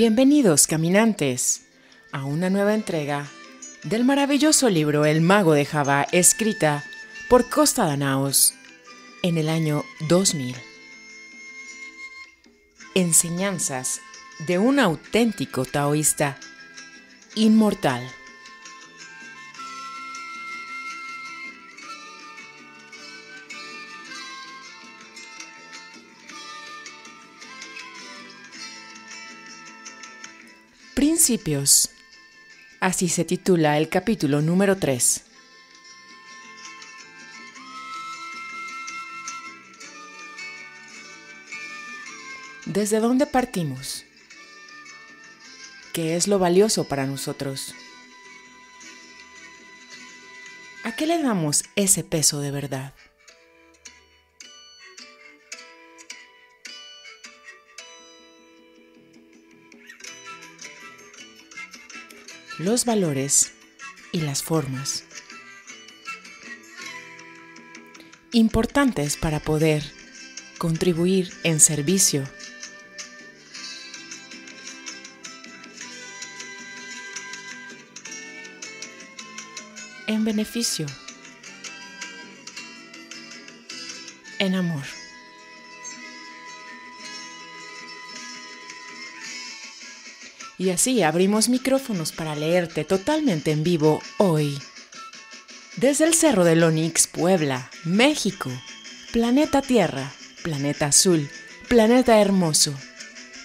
Bienvenidos, caminantes, a una nueva entrega del maravilloso libro El Mago de Java, escrita por Costa Danaos en el año 2000. Enseñanzas de un auténtico taoísta inmortal. principios. Así se titula el capítulo número 3. ¿Desde dónde partimos? ¿Qué es lo valioso para nosotros? ¿A qué le damos ese peso de verdad? los valores y las formas. Importantes para poder contribuir en servicio. En beneficio. En amor. Y así abrimos micrófonos para leerte totalmente en vivo hoy. Desde el Cerro del Onix, Puebla, México. Planeta Tierra, Planeta Azul, Planeta Hermoso.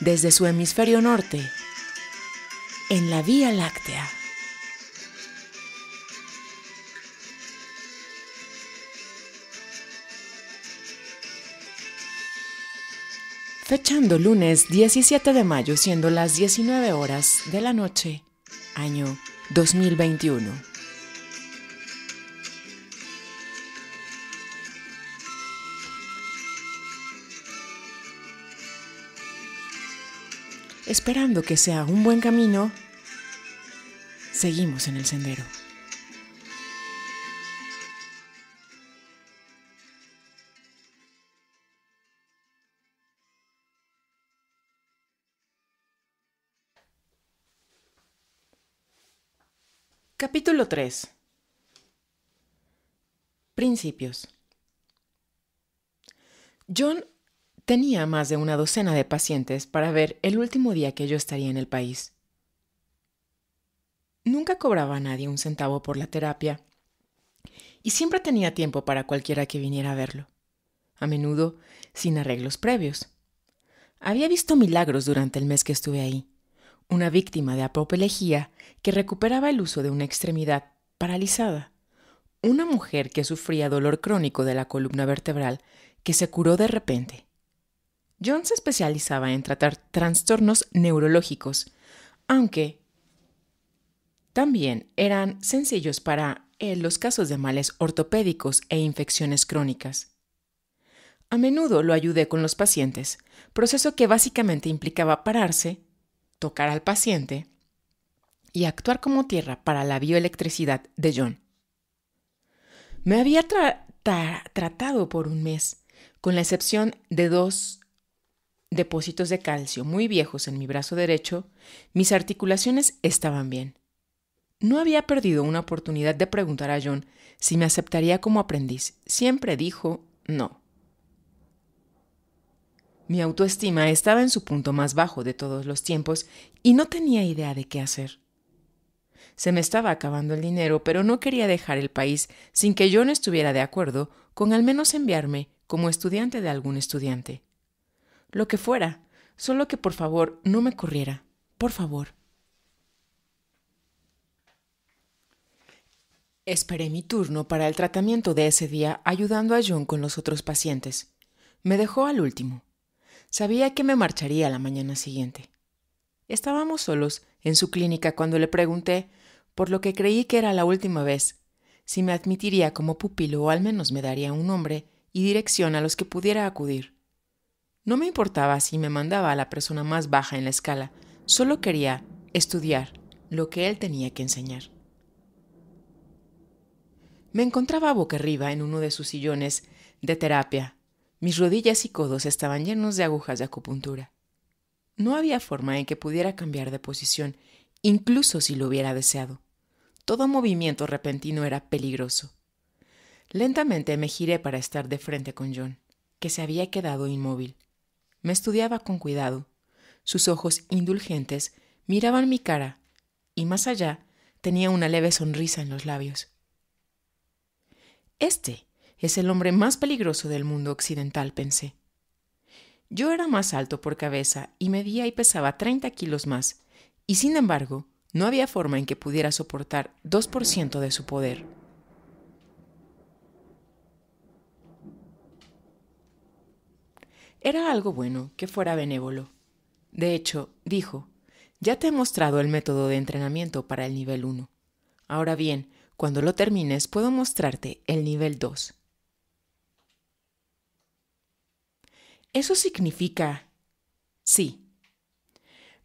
Desde su hemisferio norte. En la Vía Láctea. Fechando lunes 17 de mayo siendo las 19 horas de la noche, año 2021. Esperando que sea un buen camino, seguimos en el sendero. 3. Principios. John tenía más de una docena de pacientes para ver el último día que yo estaría en el país. Nunca cobraba a nadie un centavo por la terapia y siempre tenía tiempo para cualquiera que viniera a verlo, a menudo sin arreglos previos. Había visto milagros durante el mes que estuve ahí una víctima de apoplejía que recuperaba el uso de una extremidad paralizada, una mujer que sufría dolor crónico de la columna vertebral que se curó de repente. John se especializaba en tratar trastornos neurológicos, aunque también eran sencillos para él los casos de males ortopédicos e infecciones crónicas. A menudo lo ayudé con los pacientes, proceso que básicamente implicaba pararse, tocar al paciente y actuar como tierra para la bioelectricidad de John. Me había tratado por un mes, con la excepción de dos depósitos de calcio muy viejos en mi brazo derecho, mis articulaciones estaban bien. No había perdido una oportunidad de preguntar a John si me aceptaría como aprendiz. Siempre dijo no. Mi autoestima estaba en su punto más bajo de todos los tiempos y no tenía idea de qué hacer. Se me estaba acabando el dinero, pero no quería dejar el país sin que John estuviera de acuerdo con al menos enviarme como estudiante de algún estudiante. Lo que fuera, solo que por favor no me corriera, por favor. Esperé mi turno para el tratamiento de ese día ayudando a John con los otros pacientes. Me dejó al último. Sabía que me marcharía la mañana siguiente. Estábamos solos en su clínica cuando le pregunté, por lo que creí que era la última vez, si me admitiría como pupilo o al menos me daría un nombre y dirección a los que pudiera acudir. No me importaba si me mandaba a la persona más baja en la escala, solo quería estudiar lo que él tenía que enseñar. Me encontraba boca arriba en uno de sus sillones de terapia, mis rodillas y codos estaban llenos de agujas de acupuntura. No había forma en que pudiera cambiar de posición, incluso si lo hubiera deseado. Todo movimiento repentino era peligroso. Lentamente me giré para estar de frente con John, que se había quedado inmóvil. Me estudiaba con cuidado. Sus ojos indulgentes miraban mi cara, y más allá tenía una leve sonrisa en los labios. Este es el hombre más peligroso del mundo occidental, pensé. Yo era más alto por cabeza y medía y pesaba 30 kilos más, y sin embargo, no había forma en que pudiera soportar 2% de su poder. Era algo bueno que fuera benévolo. De hecho, dijo, ya te he mostrado el método de entrenamiento para el nivel 1. Ahora bien, cuando lo termines puedo mostrarte el nivel 2. Eso significa... Sí.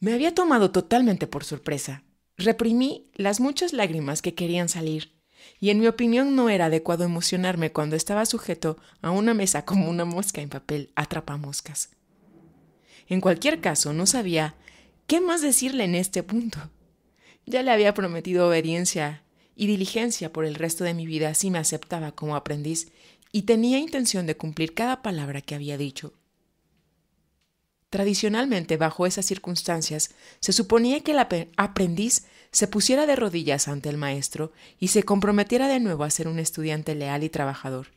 Me había tomado totalmente por sorpresa. Reprimí las muchas lágrimas que querían salir, y en mi opinión no era adecuado emocionarme cuando estaba sujeto a una mesa como una mosca en papel atrapamoscas. En cualquier caso, no sabía qué más decirle en este punto. Ya le había prometido obediencia y diligencia por el resto de mi vida si me aceptaba como aprendiz y tenía intención de cumplir cada palabra que había dicho. Tradicionalmente, bajo esas circunstancias, se suponía que el aprendiz se pusiera de rodillas ante el maestro y se comprometiera de nuevo a ser un estudiante leal y trabajador.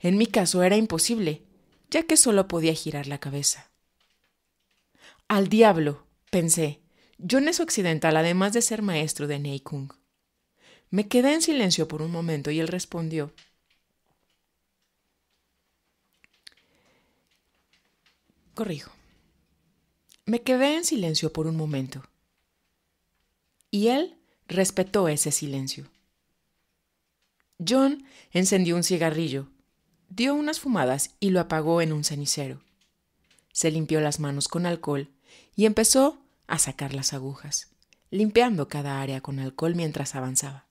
En mi caso era imposible, ya que solo podía girar la cabeza. Al diablo, pensé, yo no es occidental además de ser maestro de Neikung. Me quedé en silencio por un momento y él respondió, Corrijo. Me quedé en silencio por un momento. Y él respetó ese silencio. John encendió un cigarrillo, dio unas fumadas y lo apagó en un cenicero. Se limpió las manos con alcohol y empezó a sacar las agujas, limpiando cada área con alcohol mientras avanzaba.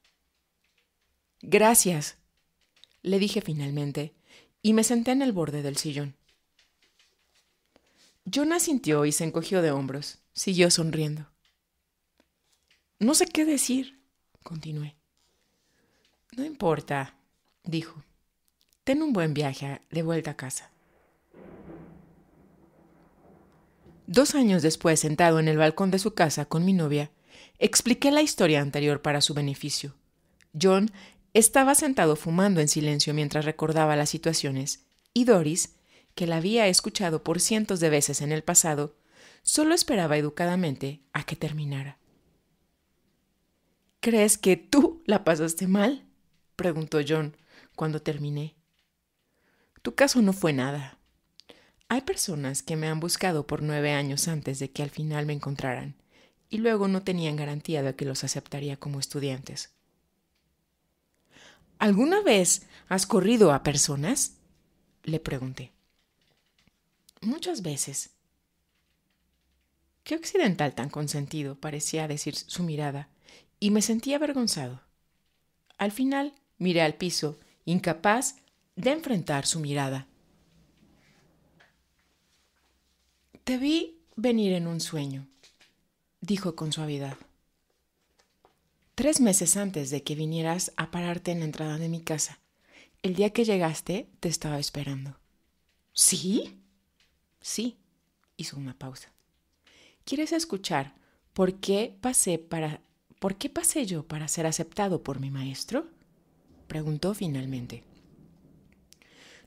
Gracias, le dije finalmente, y me senté en el borde del sillón. John asintió y se encogió de hombros. Siguió sonriendo. No sé qué decir, continué. No importa, dijo. Ten un buen viaje de vuelta a casa. Dos años después, sentado en el balcón de su casa con mi novia, expliqué la historia anterior para su beneficio. John estaba sentado fumando en silencio mientras recordaba las situaciones y Doris que la había escuchado por cientos de veces en el pasado, solo esperaba educadamente a que terminara. ¿Crees que tú la pasaste mal? preguntó John cuando terminé. Tu caso no fue nada. Hay personas que me han buscado por nueve años antes de que al final me encontraran, y luego no tenían garantía de que los aceptaría como estudiantes. ¿Alguna vez has corrido a personas? le pregunté. Muchas veces. Qué occidental tan consentido, parecía decir su mirada, y me sentí avergonzado. Al final miré al piso, incapaz de enfrentar su mirada. Te vi venir en un sueño, dijo con suavidad. Tres meses antes de que vinieras a pararte en la entrada de mi casa, el día que llegaste te estaba esperando. ¿Sí? Sí, hizo una pausa. ¿Quieres escuchar por qué pasé para por qué pasé yo para ser aceptado por mi maestro? preguntó finalmente.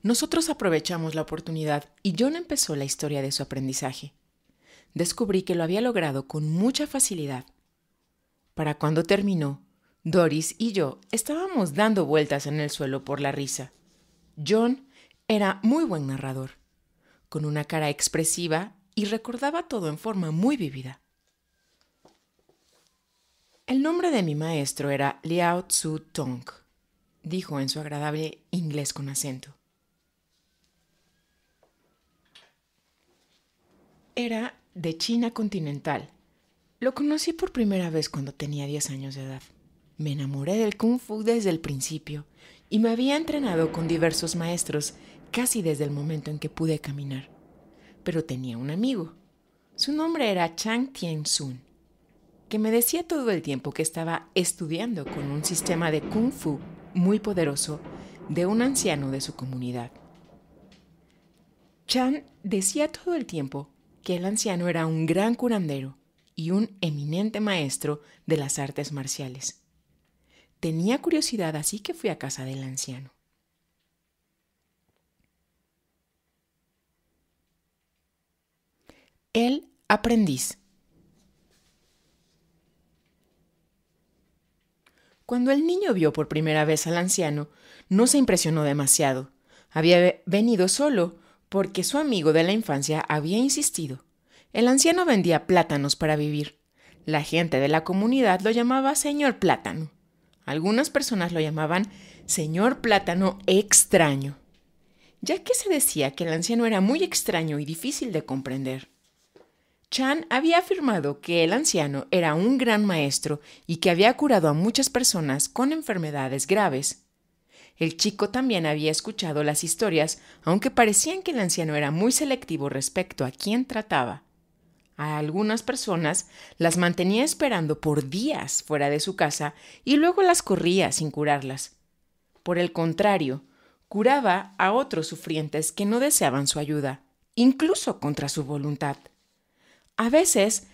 Nosotros aprovechamos la oportunidad y John empezó la historia de su aprendizaje. Descubrí que lo había logrado con mucha facilidad. Para cuando terminó, Doris y yo estábamos dando vueltas en el suelo por la risa. John era muy buen narrador con una cara expresiva y recordaba todo en forma muy vivida. El nombre de mi maestro era Liao Tzu Tong, dijo en su agradable inglés con acento. Era de China continental. Lo conocí por primera vez cuando tenía 10 años de edad. Me enamoré del kung fu desde el principio y me había entrenado con diversos maestros casi desde el momento en que pude caminar. Pero tenía un amigo. Su nombre era Chang Tien-sun, que me decía todo el tiempo que estaba estudiando con un sistema de kung fu muy poderoso de un anciano de su comunidad. Chan decía todo el tiempo que el anciano era un gran curandero y un eminente maestro de las artes marciales. Tenía curiosidad así que fui a casa del anciano. el aprendiz. Cuando el niño vio por primera vez al anciano, no se impresionó demasiado. Había venido solo, porque su amigo de la infancia había insistido. El anciano vendía plátanos para vivir. La gente de la comunidad lo llamaba señor plátano. Algunas personas lo llamaban señor plátano extraño, ya que se decía que el anciano era muy extraño y difícil de comprender. Chan había afirmado que el anciano era un gran maestro y que había curado a muchas personas con enfermedades graves. El chico también había escuchado las historias, aunque parecían que el anciano era muy selectivo respecto a quién trataba. A algunas personas las mantenía esperando por días fuera de su casa y luego las corría sin curarlas. Por el contrario, curaba a otros sufrientes que no deseaban su ayuda, incluso contra su voluntad a veces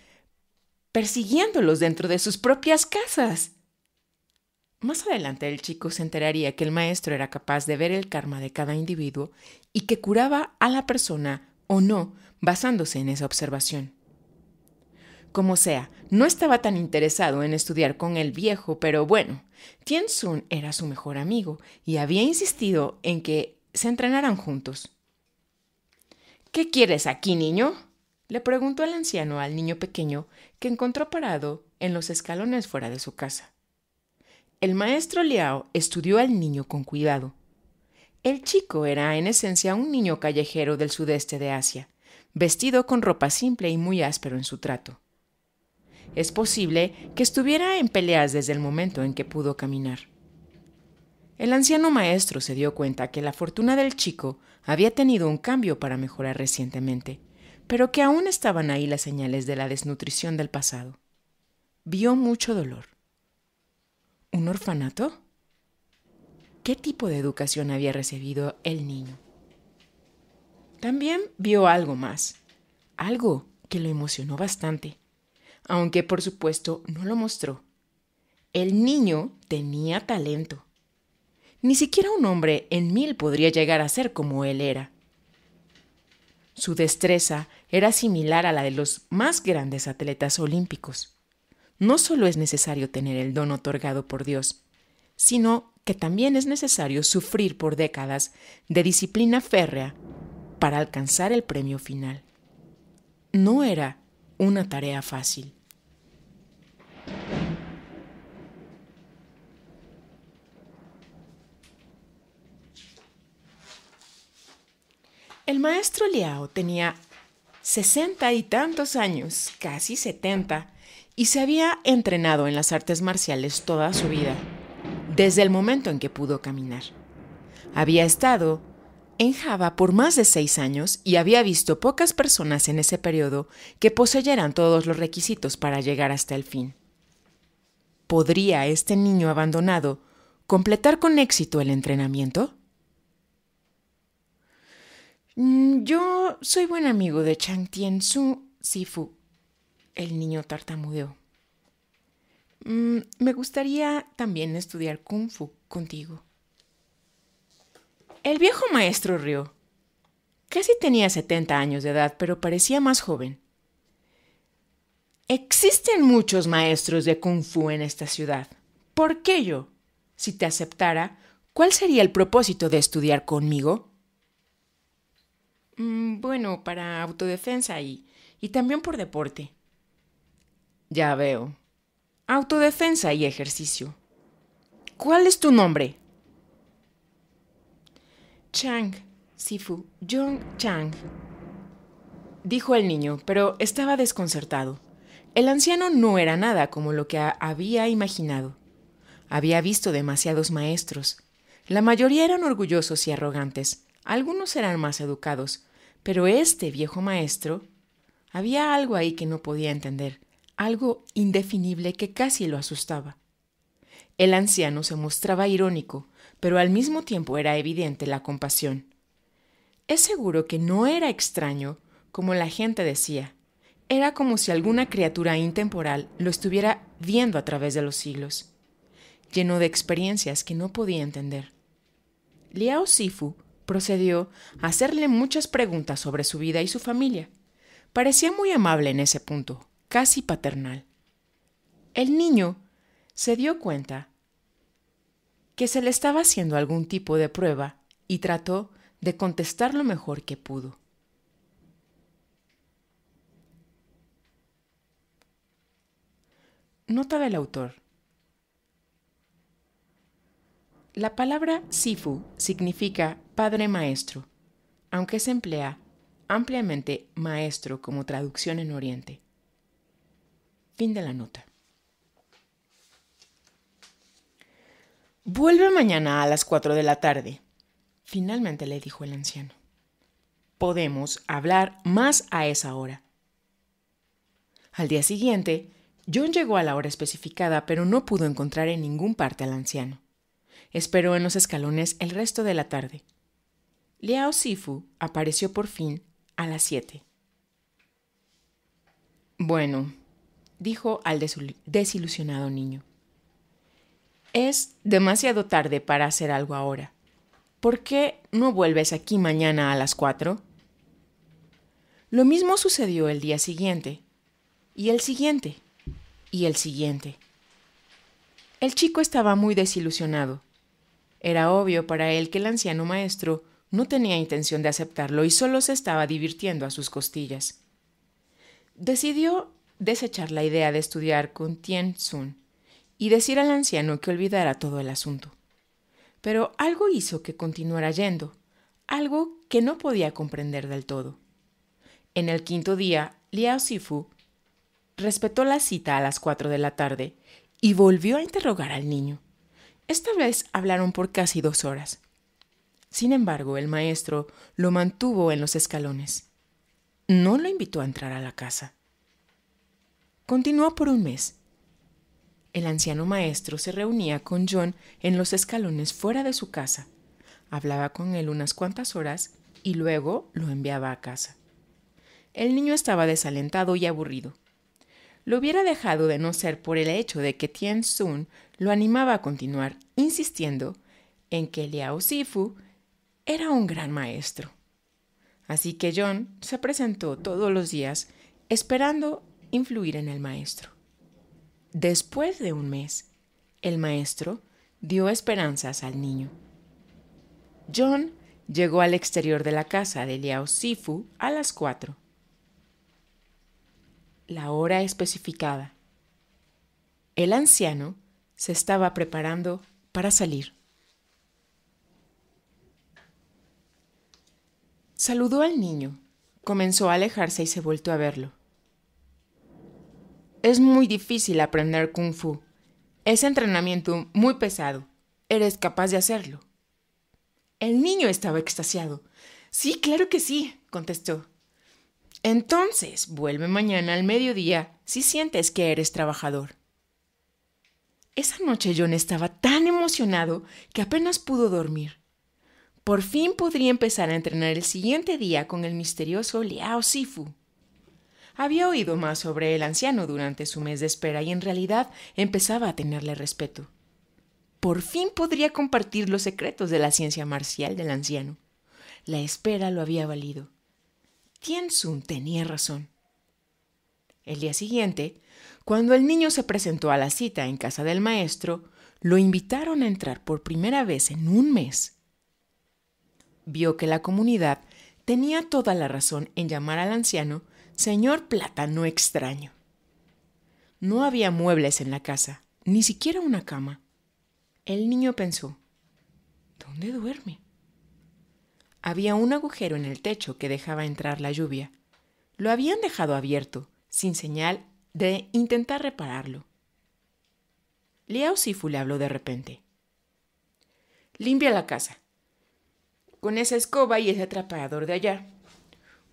persiguiéndolos dentro de sus propias casas. Más adelante el chico se enteraría que el maestro era capaz de ver el karma de cada individuo y que curaba a la persona o no basándose en esa observación. Como sea, no estaba tan interesado en estudiar con el viejo, pero bueno, Tien Sun era su mejor amigo y había insistido en que se entrenaran juntos. ¿Qué quieres aquí, niño? le preguntó al anciano al niño pequeño que encontró parado en los escalones fuera de su casa. El maestro Liao estudió al niño con cuidado. El chico era en esencia un niño callejero del sudeste de Asia, vestido con ropa simple y muy áspero en su trato. Es posible que estuviera en peleas desde el momento en que pudo caminar. El anciano maestro se dio cuenta que la fortuna del chico había tenido un cambio para mejorar recientemente pero que aún estaban ahí las señales de la desnutrición del pasado. Vio mucho dolor. ¿Un orfanato? ¿Qué tipo de educación había recibido el niño? También vio algo más, algo que lo emocionó bastante, aunque por supuesto no lo mostró. El niño tenía talento. Ni siquiera un hombre en mil podría llegar a ser como él era. Su destreza era similar a la de los más grandes atletas olímpicos. No solo es necesario tener el don otorgado por Dios, sino que también es necesario sufrir por décadas de disciplina férrea para alcanzar el premio final. No era una tarea fácil. El maestro Liao tenía sesenta y tantos años, casi setenta, y se había entrenado en las artes marciales toda su vida, desde el momento en que pudo caminar. Había estado en Java por más de seis años y había visto pocas personas en ese periodo que poseyeran todos los requisitos para llegar hasta el fin. ¿Podría este niño abandonado completar con éxito el entrenamiento? Mm, yo soy buen amigo de Chang Tien-su Sifu. El niño tartamudeó. Mm, me gustaría también estudiar kung fu contigo. El viejo maestro rió. Casi tenía 70 años de edad, pero parecía más joven. Existen muchos maestros de kung fu en esta ciudad. ¿Por qué yo? Si te aceptara, ¿cuál sería el propósito de estudiar conmigo? Mm, bueno, para autodefensa y, y también por deporte. Ya veo. Autodefensa y ejercicio. ¿Cuál es tu nombre? Chang, Sifu, Jung Chang. Dijo el niño, pero estaba desconcertado. El anciano no era nada como lo que había imaginado. Había visto demasiados maestros. La mayoría eran orgullosos y arrogantes, algunos eran más educados, pero este viejo maestro había algo ahí que no podía entender, algo indefinible que casi lo asustaba. El anciano se mostraba irónico, pero al mismo tiempo era evidente la compasión. Es seguro que no era extraño, como la gente decía. Era como si alguna criatura intemporal lo estuviera viendo a través de los siglos, lleno de experiencias que no podía entender. Liao Sifu procedió a hacerle muchas preguntas sobre su vida y su familia. Parecía muy amable en ese punto, casi paternal. El niño se dio cuenta que se le estaba haciendo algún tipo de prueba y trató de contestar lo mejor que pudo. Nota del autor. La palabra Sifu significa padre maestro, aunque se emplea ampliamente maestro como traducción en Oriente. Fin de la nota. Vuelve mañana a las 4 de la tarde, finalmente le dijo el anciano. Podemos hablar más a esa hora. Al día siguiente, John llegó a la hora especificada, pero no pudo encontrar en ningún parte al anciano esperó en los escalones el resto de la tarde. Liao Sifu apareció por fin a las siete. Bueno, dijo al desilusionado niño. Es demasiado tarde para hacer algo ahora. ¿Por qué no vuelves aquí mañana a las cuatro? Lo mismo sucedió el día siguiente, y el siguiente, y el siguiente. El chico estaba muy desilusionado era obvio para él que el anciano maestro no tenía intención de aceptarlo y solo se estaba divirtiendo a sus costillas. Decidió desechar la idea de estudiar con Tien Sun y decir al anciano que olvidara todo el asunto. Pero algo hizo que continuara yendo, algo que no podía comprender del todo. En el quinto día, Liao Sifu respetó la cita a las cuatro de la tarde y volvió a interrogar al niño. Esta vez hablaron por casi dos horas. Sin embargo, el maestro lo mantuvo en los escalones. No lo invitó a entrar a la casa. Continuó por un mes. El anciano maestro se reunía con John en los escalones fuera de su casa, hablaba con él unas cuantas horas y luego lo enviaba a casa. El niño estaba desalentado y aburrido. Lo hubiera dejado de no ser por el hecho de que Tian Sun lo animaba a continuar insistiendo en que Liao Sifu era un gran maestro. Así que John se presentó todos los días esperando influir en el maestro. Después de un mes, el maestro dio esperanzas al niño. John llegó al exterior de la casa de Liao Sifu a las cuatro. La hora especificada. El anciano se estaba preparando para salir. Saludó al niño, comenzó a alejarse y se volvió a verlo. Es muy difícil aprender kung fu. Es entrenamiento muy pesado. ¿Eres capaz de hacerlo? El niño estaba extasiado. Sí, claro que sí, contestó. Entonces, vuelve mañana al mediodía si sientes que eres trabajador. Esa noche John estaba tan emocionado que apenas pudo dormir. Por fin podría empezar a entrenar el siguiente día con el misterioso Liao Sifu. Había oído más sobre el anciano durante su mes de espera y en realidad empezaba a tenerle respeto. Por fin podría compartir los secretos de la ciencia marcial del anciano. La espera lo había valido. Tien Sun tenía razón. El día siguiente, cuando el niño se presentó a la cita en casa del maestro, lo invitaron a entrar por primera vez en un mes. Vio que la comunidad tenía toda la razón en llamar al anciano señor plátano extraño. No había muebles en la casa, ni siquiera una cama. El niño pensó, ¿dónde duerme? Había un agujero en el techo que dejaba entrar la lluvia. Lo habían dejado abierto, sin señal de intentar repararlo. Liao Sifu le habló de repente. Limpia la casa. Con esa escoba y ese atrapador de allá.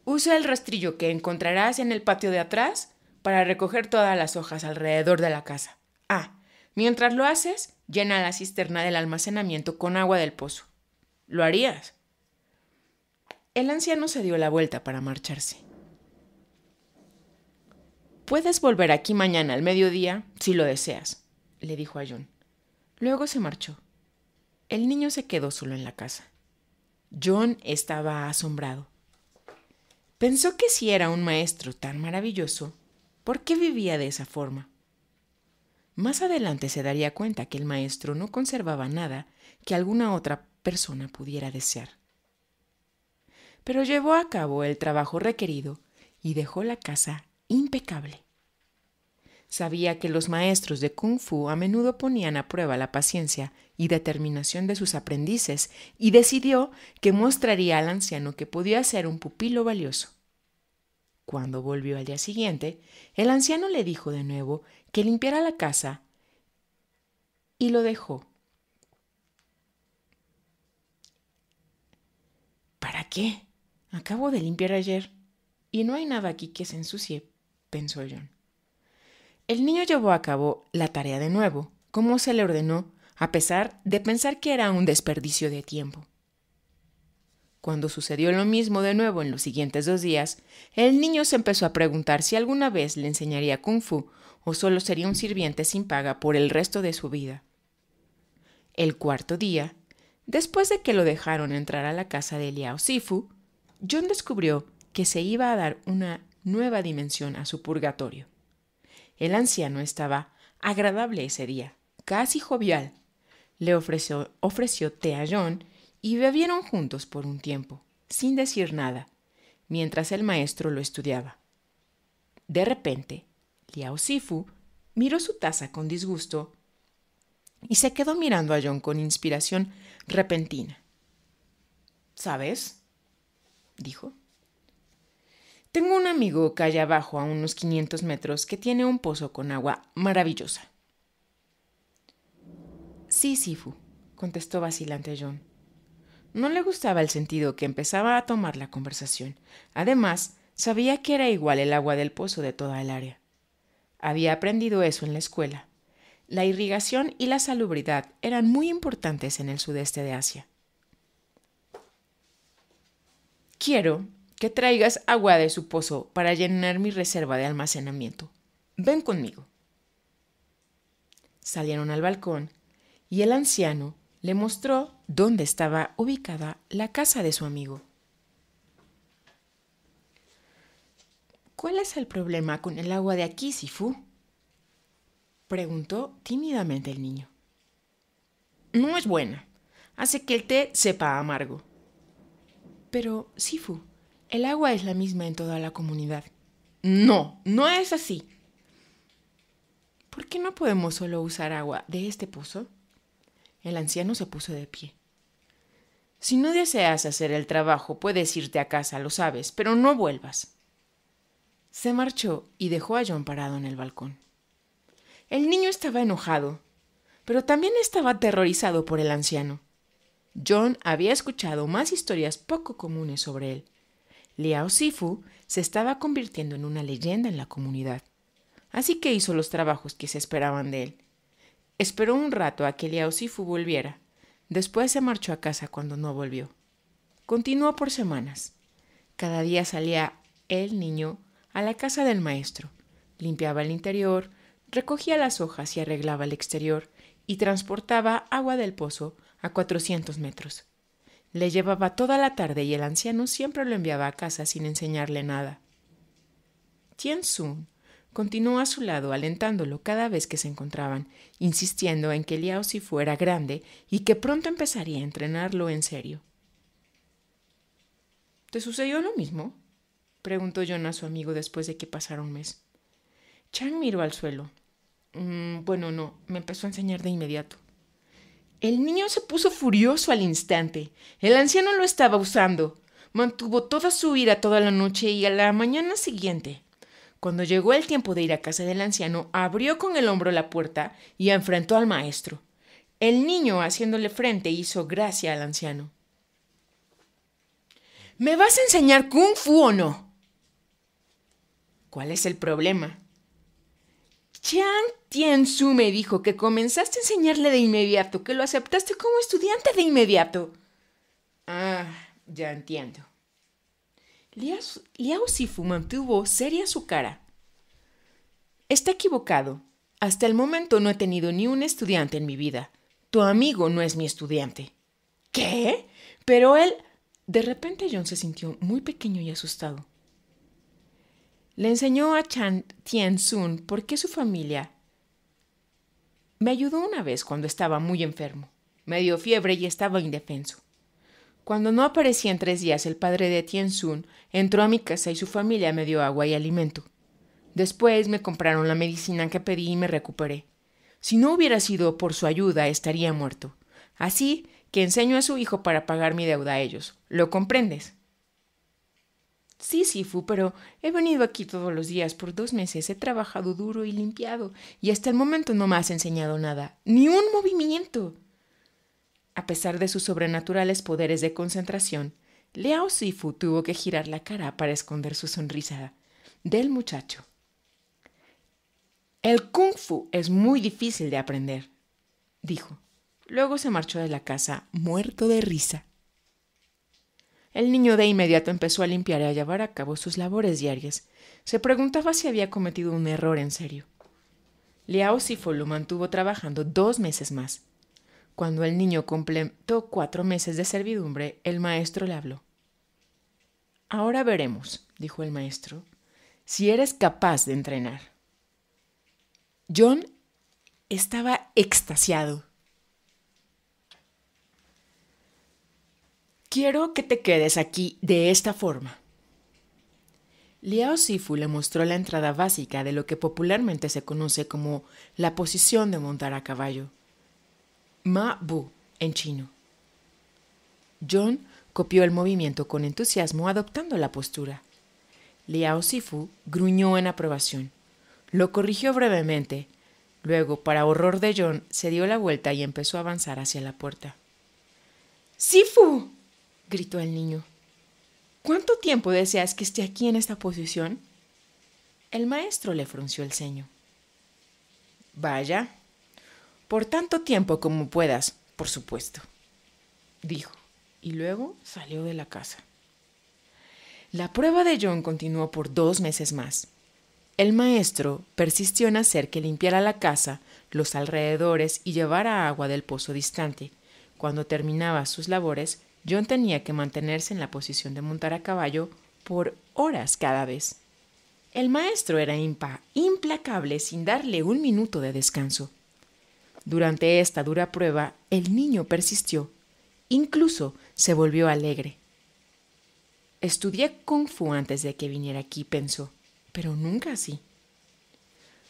Usa el rastrillo que encontrarás en el patio de atrás para recoger todas las hojas alrededor de la casa. Ah, mientras lo haces, llena la cisterna del almacenamiento con agua del pozo. ¿Lo harías? El anciano se dio la vuelta para marcharse. Puedes volver aquí mañana al mediodía, si lo deseas, le dijo a John. Luego se marchó. El niño se quedó solo en la casa. John estaba asombrado. Pensó que si era un maestro tan maravilloso, ¿por qué vivía de esa forma? Más adelante se daría cuenta que el maestro no conservaba nada que alguna otra persona pudiera desear. Pero llevó a cabo el trabajo requerido y dejó la casa impecable. Sabía que los maestros de kung fu a menudo ponían a prueba la paciencia y determinación de sus aprendices y decidió que mostraría al anciano que podía ser un pupilo valioso. Cuando volvió al día siguiente, el anciano le dijo de nuevo que limpiara la casa y lo dejó. ¿Para qué? Acabo de limpiar ayer y no hay nada aquí que se ensucie pensó John. El niño llevó a cabo la tarea de nuevo, como se le ordenó, a pesar de pensar que era un desperdicio de tiempo. Cuando sucedió lo mismo de nuevo en los siguientes dos días, el niño se empezó a preguntar si alguna vez le enseñaría kung fu o solo sería un sirviente sin paga por el resto de su vida. El cuarto día, después de que lo dejaron entrar a la casa de Liao Sifu, John descubrió que se iba a dar una nueva dimensión a su purgatorio. El anciano estaba agradable ese día, casi jovial. Le ofreció, té a John y bebieron juntos por un tiempo, sin decir nada, mientras el maestro lo estudiaba. De repente, Liao Sifu miró su taza con disgusto y se quedó mirando a John con inspiración repentina. ¿Sabes? dijo. Tengo un amigo que hay abajo, a unos 500 metros, que tiene un pozo con agua maravillosa. Sí, Sifu, contestó vacilante John. No le gustaba el sentido que empezaba a tomar la conversación. Además, sabía que era igual el agua del pozo de toda el área. Había aprendido eso en la escuela. La irrigación y la salubridad eran muy importantes en el sudeste de Asia. Quiero, que traigas agua de su pozo para llenar mi reserva de almacenamiento. Ven conmigo. Salieron al balcón y el anciano le mostró dónde estaba ubicada la casa de su amigo. ¿Cuál es el problema con el agua de aquí, Sifu? preguntó tímidamente el niño. No es buena, hace que el té sepa amargo. Pero, Sifu, el agua es la misma en toda la comunidad. No, no es así. ¿Por qué no podemos solo usar agua de este pozo? El anciano se puso de pie. Si no deseas hacer el trabajo, puedes irte a casa, lo sabes, pero no vuelvas. Se marchó y dejó a John parado en el balcón. El niño estaba enojado, pero también estaba aterrorizado por el anciano. John había escuchado más historias poco comunes sobre él. Liao Sifu se estaba convirtiendo en una leyenda en la comunidad, así que hizo los trabajos que se esperaban de él. Esperó un rato a que Liao Sifu volviera, después se marchó a casa cuando no volvió. Continuó por semanas. Cada día salía el niño a la casa del maestro, limpiaba el interior, recogía las hojas y arreglaba el exterior, y transportaba agua del pozo a 400 metros. Le llevaba toda la tarde y el anciano siempre lo enviaba a casa sin enseñarle nada. Tien-Sun continuó a su lado alentándolo cada vez que se encontraban, insistiendo en que Liao Si fuera grande y que pronto empezaría a entrenarlo en serio. ¿Te sucedió lo mismo? preguntó John a su amigo después de que pasara un mes. Chang miró al suelo. Mm, bueno, no, me empezó a enseñar de inmediato. El niño se puso furioso al instante. El anciano lo estaba usando. Mantuvo toda su ira toda la noche y a la mañana siguiente. Cuando llegó el tiempo de ir a casa del anciano, abrió con el hombro la puerta y enfrentó al maestro. El niño, haciéndole frente, hizo gracia al anciano. ¿Me vas a enseñar kung fu o no? ¿Cuál es el problema? Chiang tien me dijo que comenzaste a enseñarle de inmediato, que lo aceptaste como estudiante de inmediato. Ah, ya entiendo. Liao Sifu mantuvo seria su cara. Está equivocado. Hasta el momento no he tenido ni un estudiante en mi vida. Tu amigo no es mi estudiante. ¿Qué? Pero él... De repente John se sintió muy pequeño y asustado. Le enseñó a Chan Tien-sun por qué su familia me ayudó una vez cuando estaba muy enfermo. Me dio fiebre y estaba indefenso. Cuando no aparecía en tres días, el padre de Tien-sun entró a mi casa y su familia me dio agua y alimento. Después me compraron la medicina que pedí y me recuperé. Si no hubiera sido por su ayuda, estaría muerto. Así que enseño a su hijo para pagar mi deuda a ellos. ¿Lo comprendes? Sí, Sifu, pero he venido aquí todos los días por dos meses, he trabajado duro y limpiado, y hasta el momento no me has enseñado nada, ni un movimiento. A pesar de sus sobrenaturales poderes de concentración, Leao Sifu tuvo que girar la cara para esconder su sonrisa del muchacho. El kung fu es muy difícil de aprender, dijo. Luego se marchó de la casa muerto de risa. El niño de inmediato empezó a limpiar y a llevar a cabo sus labores diarias. Se preguntaba si había cometido un error en serio. Liao Sifo lo mantuvo trabajando dos meses más. Cuando el niño completó cuatro meses de servidumbre, el maestro le habló. Ahora veremos, dijo el maestro, si eres capaz de entrenar. John estaba extasiado. Quiero que te quedes aquí de esta forma. Liao Sifu le mostró la entrada básica de lo que popularmente se conoce como la posición de montar a caballo. Ma Bu en chino. John copió el movimiento con entusiasmo adoptando la postura. Liao Sifu gruñó en aprobación. Lo corrigió brevemente. Luego, para horror de John, se dio la vuelta y empezó a avanzar hacia la puerta. ¡Sifu! gritó el niño. ¿Cuánto tiempo deseas que esté aquí en esta posición? El maestro le frunció el ceño. Vaya, por tanto tiempo como puedas, por supuesto, dijo, y luego salió de la casa. La prueba de John continuó por dos meses más. El maestro persistió en hacer que limpiara la casa, los alrededores y llevara agua del pozo distante. Cuando terminaba sus labores, John tenía que mantenerse en la posición de montar a caballo por horas cada vez. El maestro era implacable sin darle un minuto de descanso. Durante esta dura prueba, el niño persistió. Incluso se volvió alegre. Estudié kung fu antes de que viniera aquí, pensó, pero nunca así.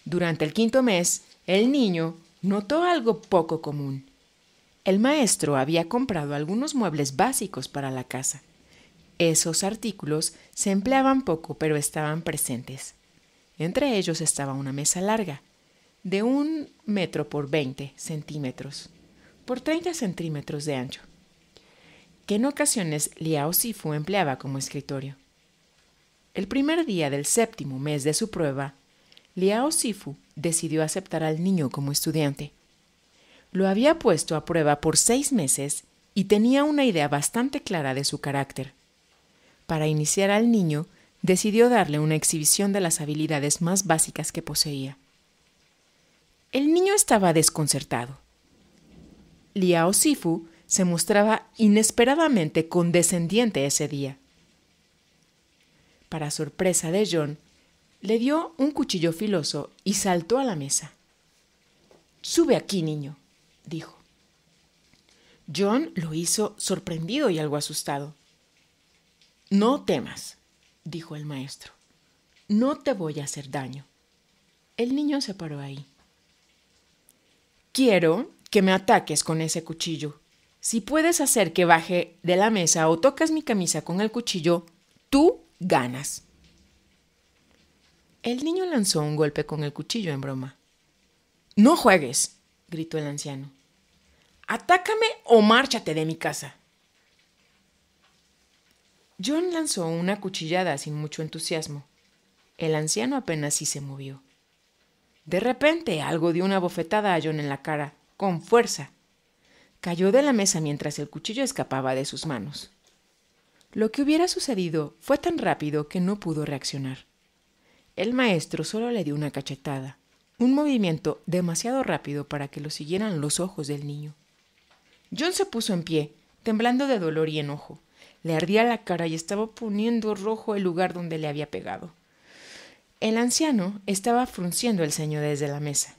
Durante el quinto mes, el niño notó algo poco común. El maestro había comprado algunos muebles básicos para la casa. Esos artículos se empleaban poco, pero estaban presentes. Entre ellos estaba una mesa larga, de un metro por 20 centímetros, por 30 centímetros de ancho, que en ocasiones Liao Sifu empleaba como escritorio. El primer día del séptimo mes de su prueba, Liao Sifu decidió aceptar al niño como estudiante. Lo había puesto a prueba por seis meses y tenía una idea bastante clara de su carácter. Para iniciar al niño, decidió darle una exhibición de las habilidades más básicas que poseía. El niño estaba desconcertado. Liao Sifu se mostraba inesperadamente condescendiente ese día. Para sorpresa de John, le dio un cuchillo filoso y saltó a la mesa. Sube aquí, niño, dijo. John lo hizo sorprendido y algo asustado. No temas, dijo el maestro. No te voy a hacer daño. El niño se paró ahí. Quiero que me ataques con ese cuchillo. Si puedes hacer que baje de la mesa o tocas mi camisa con el cuchillo, tú ganas. El niño lanzó un golpe con el cuchillo en broma. No juegues, gritó el anciano. Atácame o márchate de mi casa. John lanzó una cuchillada sin mucho entusiasmo. El anciano apenas sí se movió. De repente algo dio una bofetada a John en la cara, con fuerza. Cayó de la mesa mientras el cuchillo escapaba de sus manos. Lo que hubiera sucedido fue tan rápido que no pudo reaccionar. El maestro solo le dio una cachetada, un movimiento demasiado rápido para que lo siguieran los ojos del niño. John se puso en pie, temblando de dolor y enojo. Le ardía la cara y estaba poniendo rojo el lugar donde le había pegado. El anciano estaba frunciendo el ceño desde la mesa.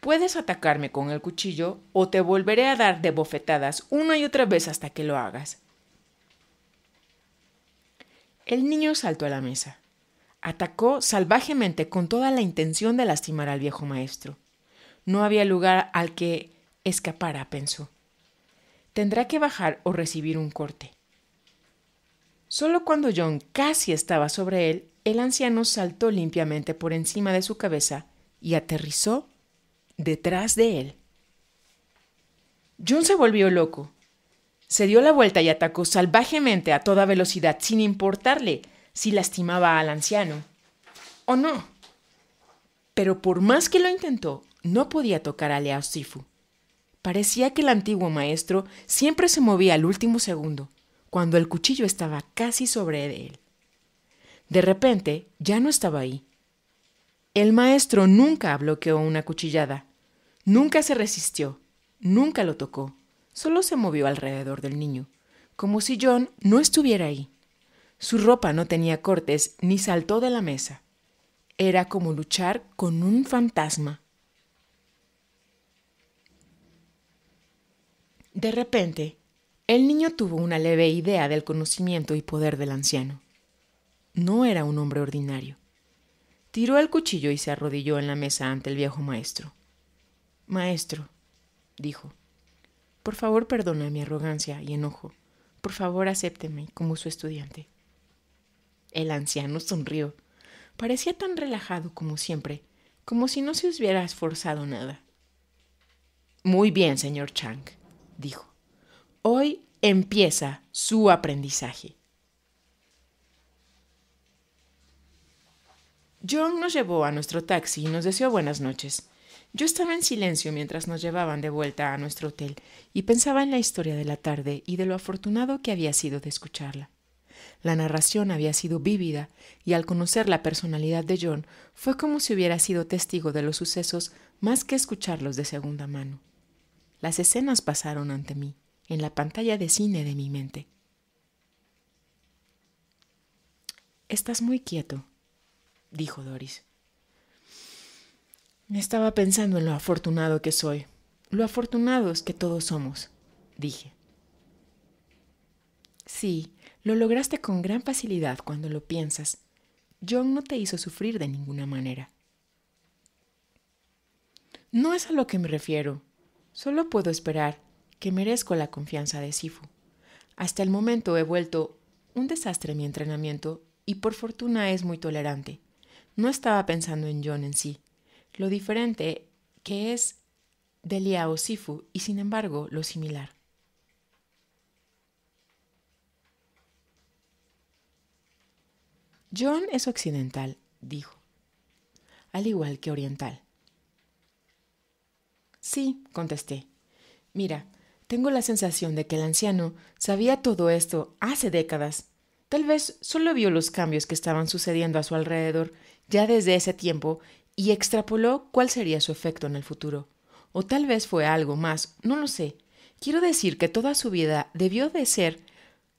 Puedes atacarme con el cuchillo o te volveré a dar de bofetadas una y otra vez hasta que lo hagas. El niño saltó a la mesa. Atacó salvajemente con toda la intención de lastimar al viejo maestro. No había lugar al que Escapará, pensó. Tendrá que bajar o recibir un corte. Solo cuando John casi estaba sobre él, el anciano saltó limpiamente por encima de su cabeza y aterrizó detrás de él. John se volvió loco. Se dio la vuelta y atacó salvajemente a toda velocidad sin importarle si lastimaba al anciano o no. Pero por más que lo intentó, no podía tocar a leo Sifu. Parecía que el antiguo maestro siempre se movía al último segundo, cuando el cuchillo estaba casi sobre él. De repente, ya no estaba ahí. El maestro nunca bloqueó una cuchillada, nunca se resistió, nunca lo tocó, solo se movió alrededor del niño, como si John no estuviera ahí. Su ropa no tenía cortes ni saltó de la mesa. Era como luchar con un fantasma. De repente, el niño tuvo una leve idea del conocimiento y poder del anciano. No era un hombre ordinario. Tiró el cuchillo y se arrodilló en la mesa ante el viejo maestro. Maestro, dijo, por favor perdona mi arrogancia y enojo. Por favor acépteme como su estudiante. El anciano sonrió. Parecía tan relajado como siempre, como si no se hubiera esforzado nada. Muy bien, señor Chang, dijo. Hoy empieza su aprendizaje. John nos llevó a nuestro taxi y nos deseó buenas noches. Yo estaba en silencio mientras nos llevaban de vuelta a nuestro hotel y pensaba en la historia de la tarde y de lo afortunado que había sido de escucharla. La narración había sido vívida y al conocer la personalidad de John fue como si hubiera sido testigo de los sucesos más que escucharlos de segunda mano. Las escenas pasaron ante mí, en la pantalla de cine de mi mente. Estás muy quieto, dijo Doris. Estaba pensando en lo afortunado que soy, lo afortunados que todos somos, dije. Sí, lo lograste con gran facilidad cuando lo piensas. John no te hizo sufrir de ninguna manera. No es a lo que me refiero, Solo puedo esperar que merezco la confianza de Sifu. Hasta el momento he vuelto un desastre en mi entrenamiento y por fortuna es muy tolerante. No estaba pensando en John en sí, lo diferente que es Delia o Sifu y sin embargo lo similar. John es occidental, dijo, al igual que oriental. Sí, contesté. Mira, tengo la sensación de que el anciano sabía todo esto hace décadas. Tal vez solo vio los cambios que estaban sucediendo a su alrededor ya desde ese tiempo y extrapoló cuál sería su efecto en el futuro. O tal vez fue algo más, no lo sé. Quiero decir que toda su vida debió de ser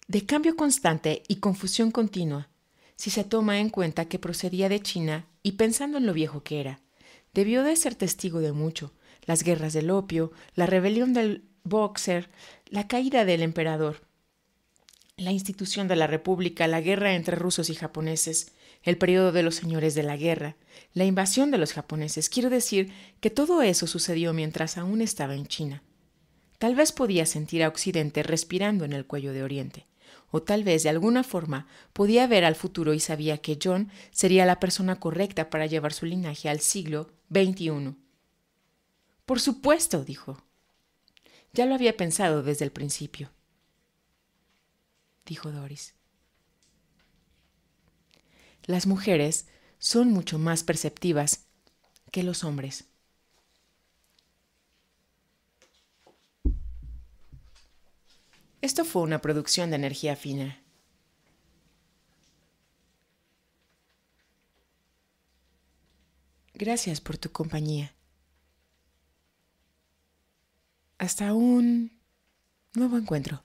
de cambio constante y confusión continua, si se toma en cuenta que procedía de China y pensando en lo viejo que era. Debió de ser testigo de mucho, las guerras del opio, la rebelión del Boxer, la caída del emperador, la institución de la República, la guerra entre rusos y japoneses, el periodo de los señores de la guerra, la invasión de los japoneses. Quiero decir que todo eso sucedió mientras aún estaba en China. Tal vez podía sentir a Occidente respirando en el cuello de Oriente, o tal vez de alguna forma podía ver al futuro y sabía que John sería la persona correcta para llevar su linaje al siglo XXI. Por supuesto, dijo. Ya lo había pensado desde el principio, dijo Doris. Las mujeres son mucho más perceptivas que los hombres. Esto fue una producción de energía fina. Gracias por tu compañía. Hasta un nuevo encuentro.